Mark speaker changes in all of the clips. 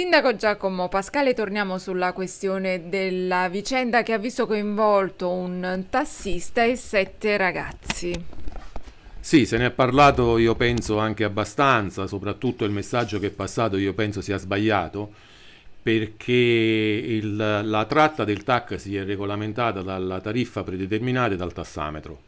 Speaker 1: Sindaco Giacomo Pascale, torniamo sulla questione della vicenda che ha visto coinvolto un tassista e sette ragazzi.
Speaker 2: Sì, se ne è parlato io penso anche abbastanza, soprattutto il messaggio che è passato io penso sia sbagliato, perché il, la tratta del TAC si è regolamentata dalla tariffa predeterminata e dal tassametro.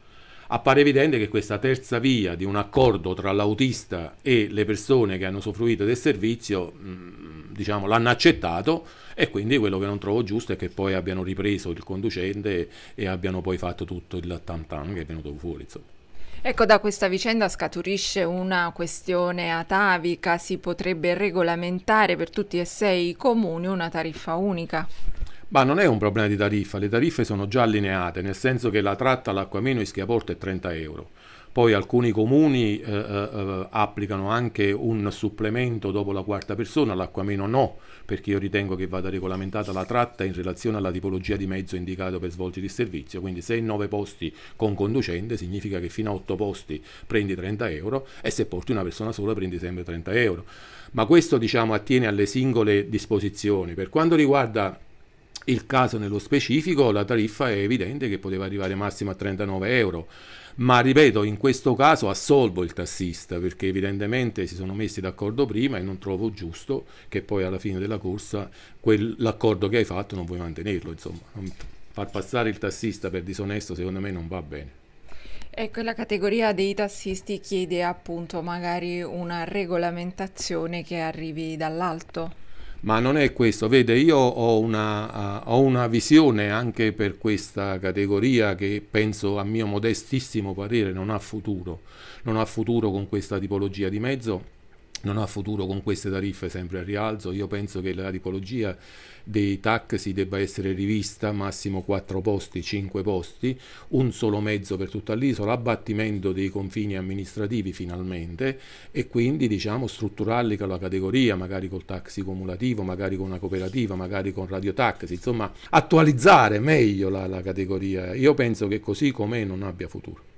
Speaker 2: Appare evidente che questa terza via di un accordo tra l'autista e le persone che hanno usufruito del servizio mh, mm, diciamo, l'hanno accettato e quindi quello che non trovo giusto è che poi abbiano ripreso il conducente e abbiano poi fatto tutto il tam tam che è venuto fuori. Insomma.
Speaker 1: Ecco, da questa vicenda scaturisce una questione atavica, si potrebbe regolamentare per tutti e sei i comuni una tariffa unica.
Speaker 2: Ma non è un problema di tariffa, le tariffe sono già allineate, nel senso che la tratta all'acqua meno all'Acquameno Ischiaporta è 30 euro. Poi alcuni comuni eh, eh, eh, applicano anche un supplemento dopo la quarta persona, l'acqua meno no, perché io ritengo che vada regolamentata la tratta in relazione alla tipologia di mezzo indicato per svolgere il servizio, quindi se 9 posti con conducente significa che fino a 8 posti prendi 30 euro e se porti una persona sola prendi sempre 30 euro. Ma questo diciamo attiene alle singole disposizioni. Per quanto riguarda il caso nello specifico, la tariffa è evidente che poteva arrivare massimo a 39 euro, ma ripeto, in questo caso assolvo il tassista perché evidentemente si sono messi d'accordo prima e non trovo giusto che poi alla fine della corsa l'accordo che hai fatto non vuoi mantenerlo, insomma. Far passare il tassista per disonesto secondo me non va bene.
Speaker 1: Ecco, la categoria dei tassisti chiede appunto magari una regolamentazione che arrivi dall'alto
Speaker 2: ma non è questo. Vede, io ho una, uh, ho una, visione anche per questa categoria che penso, a mio modestissimo parere, non ha futuro, non ha futuro con questa tipologia di mezzo non ha futuro con queste tariffe sempre a rialzo. Io penso che la tipologia dei taxi debba essere rivista, massimo 4 posti, 5 posti, un solo mezzo per tutta l'isola, abbattimento dei confini amministrativi finalmente e quindi diciamo strutturarli con la categoria, magari col taxi cumulativo, magari con una cooperativa, magari con radio taxi, insomma attualizzare meglio la, la categoria. Io penso che così com'è non abbia futuro.